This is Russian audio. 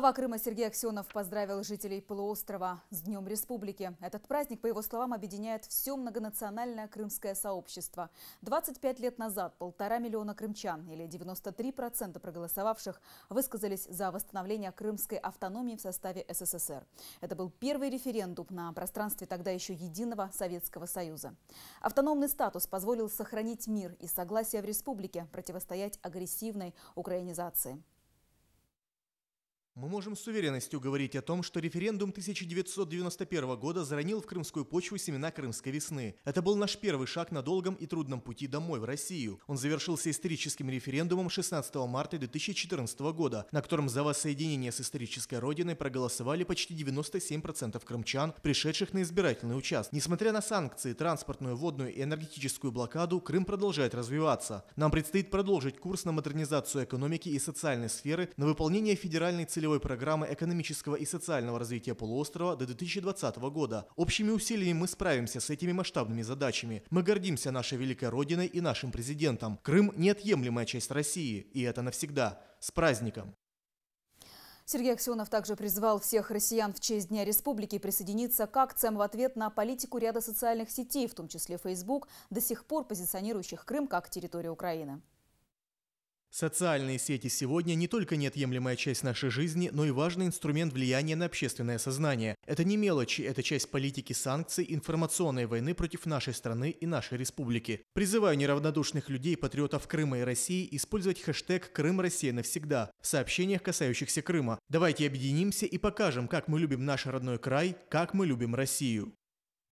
Глава Крыма Сергей Аксенов поздравил жителей полуострова с Днем Республики. Этот праздник, по его словам, объединяет все многонациональное крымское сообщество. 25 лет назад полтора миллиона крымчан, или 93% проголосовавших, высказались за восстановление крымской автономии в составе СССР. Это был первый референдум на пространстве тогда еще единого Советского Союза. Автономный статус позволил сохранить мир и согласие в республике, противостоять агрессивной украинизации. Мы можем с уверенностью говорить о том, что референдум 1991 года заронил в крымскую почву семена крымской весны. Это был наш первый шаг на долгом и трудном пути домой, в Россию. Он завершился историческим референдумом 16 марта 2014 года, на котором за воссоединение с исторической родиной проголосовали почти 97% крымчан, пришедших на избирательный участок. Несмотря на санкции, транспортную, водную и энергетическую блокаду, Крым продолжает развиваться. Нам предстоит продолжить курс на модернизацию экономики и социальной сферы, на выполнение федеральной целевой целевой программы экономического и социального развития полуострова до 2020 года. Общими усилиями мы справимся с этими масштабными задачами. Мы гордимся нашей великой родиной и нашим президентом. Крым – неотъемлемая часть России, и это навсегда. С праздником! Сергей Аксенов также призвал всех россиян в честь Дня Республики присоединиться к акциям в ответ на политику ряда социальных сетей, в том числе Facebook, до сих пор позиционирующих Крым как территорию Украины. Социальные сети сегодня не только неотъемлемая часть нашей жизни, но и важный инструмент влияния на общественное сознание. Это не мелочи, это часть политики санкций, информационной войны против нашей страны и нашей республики. Призываю неравнодушных людей, патриотов Крыма и России использовать хэштег «Крым Россия навсегда» в сообщениях, касающихся Крыма. Давайте объединимся и покажем, как мы любим наш родной край, как мы любим Россию.